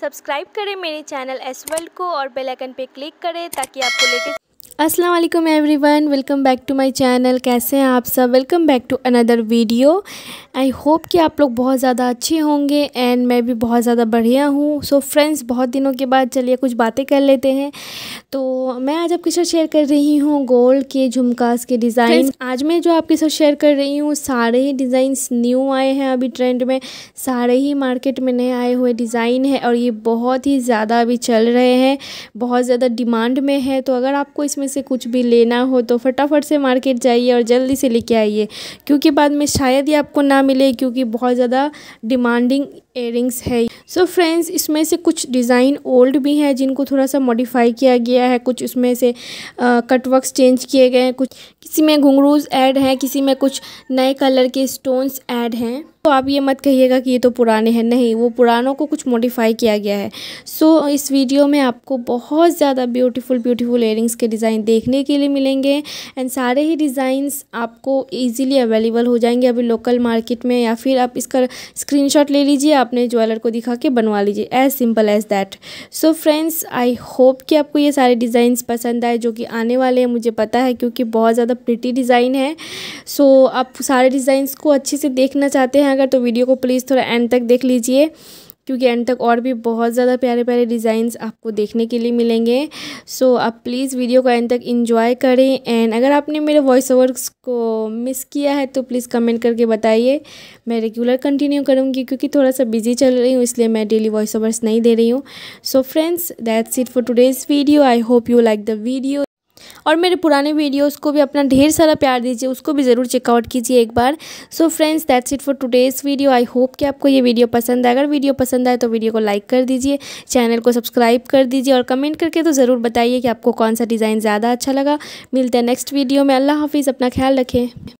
subscribe करें मेरे channel S world को और बेल आइकन पे क्लिक करें ताकि आपको लेटेस्ट अस्सलाम वालेकुम everyone welcome back to my channel कैसे हैं आप सब welcome back to another video I hope कि आप लोग बहुत ज़्यादा अच्छे होंगे एंड मैं भी बहुत ज़्यादा बढ़िया हूँ सो फ्रेंड्स बहुत दिनों के बाद चलिए कुछ बातें कर लेते हैं तो मैं आज आपके साथ शेयर कर रही हूँ गोल्ड के झुमकास के डिज़ाइन आज मैं जो आपके साथ शेयर कर रही हूँ सारे ही डिज़ाइंस न्यू आए हैं अभी ट्रेंड में सारे ही मार्केट में नए आए हुए डिज़ाइन है और ये बहुत ही ज़्यादा अभी चल रहे हैं बहुत ज़्यादा डिमांड में है तो अगर आपको इसमें से कुछ भी लेना हो तो फटाफट से मार्केट जाइए और जल्दी से लेके आइए क्योंकि बाद में शायद ही आपको ना मिले क्योंकि बहुत ज़्यादा डिमांडिंग एयरिंग्स है सो so फ्रेंड्स इसमें से कुछ डिज़ाइन ओल्ड भी हैं जिनको थोड़ा सा मॉडिफाई किया गया किया है कुछ उसमें से कटवर्क्स चेंज किए गए हैं कुछ किसी में घुंगरूज ऐड हैं किसी में कुछ नए कलर के स्टोन्स ऐड हैं तो आप ये मत कहिएगा कि ये तो पुराने हैं नहीं वो पुरानों को कुछ मॉडिफाई किया गया है सो so, इस वीडियो में आपको बहुत ज़्यादा ब्यूटीफुल ब्यूटीफुल एयरिंग्स के डिज़ाइन देखने के लिए मिलेंगे एंड सारे ही डिज़ाइंस आपको ईजिली अवेलेबल हो जाएंगे अभी लोकल मार्केट में या फिर आप इसका स्क्रीन ले लीजिए आपने ज्वेलर को दिखा के बनवा लीजिए as simple as that so friends I hope कि आपको ये सारे डिज़ाइंस पसंद आए जो कि आने वाले हैं मुझे पता है क्योंकि बहुत ज़्यादा प्रिटी डिज़ाइन है सो so, आप सारे डिज़ाइंस को अच्छे से देखना चाहते हैं लगा तो वीडियो को प्लीज़ थोड़ा एंड तक देख लीजिए क्योंकि एंड तक और भी बहुत ज़्यादा प्यारे प्यारे डिज़ाइंस आपको देखने के लिए मिलेंगे सो so, आप प्लीज़ वीडियो को एंड तक इन्जॉय करें एंड अगर आपने मेरे वॉइस ओवर्स को मिस किया है तो प्लीज़ कमेंट करके बताइए मैं रेगुलर कंटिन्यू करूँगी क्योंकि थोड़ा सा बिजी चल रही हूँ इसलिए मैं डेली वॉइस ओवर्स नहीं दे रही हूँ so friends that's it for today's video I hope you like the video और मेरे पुराने वीडियोस को भी अपना ढेर सारा प्यार दीजिए उसको भी ज़रूर चेकआउट कीजिए एक बार so friends that's it for today's video I hope कि आपको ये वीडियो पसंद आए अगर वीडियो पसंद आए तो वीडियो को लाइक कर दीजिए चैनल को सब्सक्राइब कर दीजिए और कमेंट करके तो ज़रूर बताइए कि आपको कौन सा डिज़ाइन ज़्यादा अच्छा लगा मिलते हैं नेक्स्ट वीडियो में अल्लाह हाफिज़ अपना ख्याल रखें